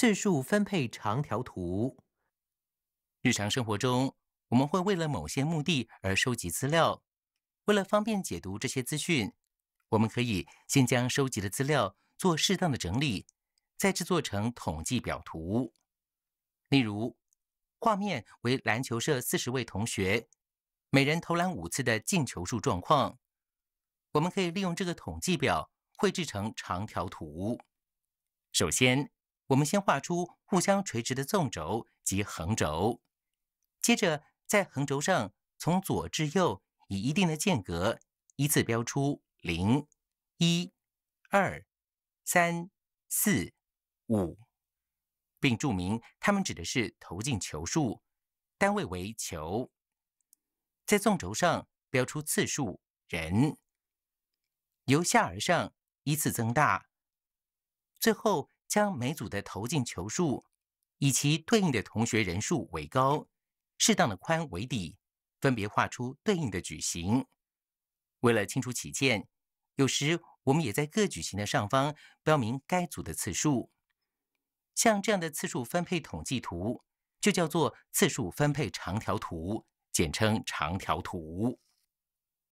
次数分配长条图。日常生活中，我们会为了某些目的而收集资料。为了方便解读这些资讯，我们可以先将收集的资料做适当的整理，再制作成统计表图。例如，画面为篮球社四十位同学每人投篮五次的进球数状况，我们可以利用这个统计表绘制成长条图。首先。我们先画出互相垂直的纵轴及横轴，接着在横轴上从左至右以一定的间隔依次标出零、一、二、三、四、五，并注明它们指的是投进球数，单位为球。在纵轴上标出次数，人由下而上依次增大，最后。将每组的投进球数，以其对应的同学人数为高，适当的宽为底，分别画出对应的矩形。为了清楚起见，有时我们也在各矩形的上方标明该组的次数。像这样的次数分配统计图，就叫做次数分配长条图，简称长条图。